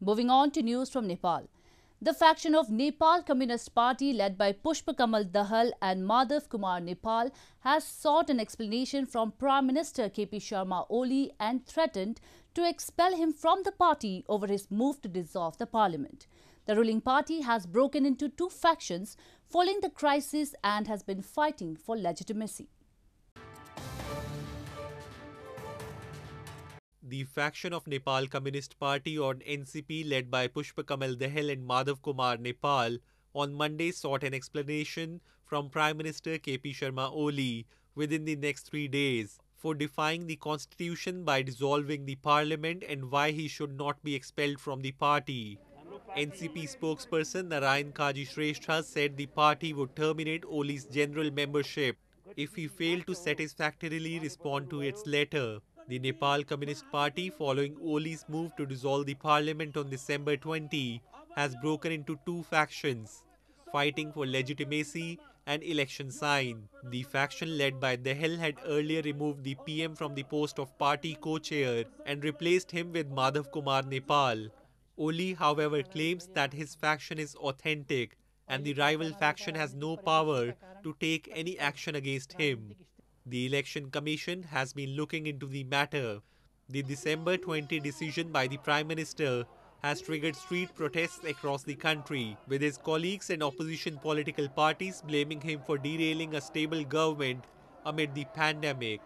Moving on to news from Nepal. The faction of Nepal Communist Party led by Pushpa Kamal Dahal and Madhav Kumar Nepal has sought an explanation from Prime Minister KP Sharma Oli and threatened to expel him from the party over his move to dissolve the parliament. The ruling party has broken into two factions following the crisis and has been fighting for legitimacy. The faction of Nepal Communist Party or NCP led by Pushpa Kamal Dehel and Madhav Kumar Nepal on Monday sought an explanation from Prime Minister KP Sharma Oli within the next three days for defying the constitution by dissolving the parliament and why he should not be expelled from the party. NCP spokesperson Narayan Kaji Shrestha said the party would terminate Oli's general membership if he failed to satisfactorily respond to its letter. The Nepal Communist Party, following Oli's move to dissolve the parliament on December 20, has broken into two factions, fighting for legitimacy and election sign. The faction led by Dehel had earlier removed the PM from the post of party co-chair and replaced him with Madhav Kumar Nepal. Oli, however, claims that his faction is authentic and the rival faction has no power to take any action against him. The Election Commission has been looking into the matter. The December 20 decision by the Prime Minister has triggered street protests across the country, with his colleagues and opposition political parties blaming him for derailing a stable government amid the pandemic.